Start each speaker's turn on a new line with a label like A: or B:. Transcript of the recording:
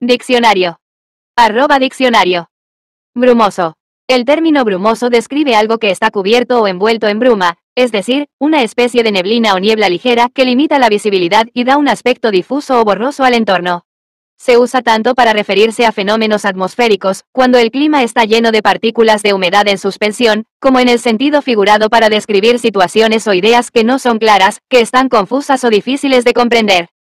A: Diccionario. Arroba diccionario. Brumoso. El término brumoso describe algo que está cubierto o envuelto en bruma, es decir, una especie de neblina o niebla ligera que limita la visibilidad y da un aspecto difuso o borroso al entorno. Se usa tanto para referirse a fenómenos atmosféricos, cuando el clima está lleno de partículas de humedad en suspensión, como en el sentido figurado para describir situaciones o ideas que no son claras, que están confusas o difíciles de comprender.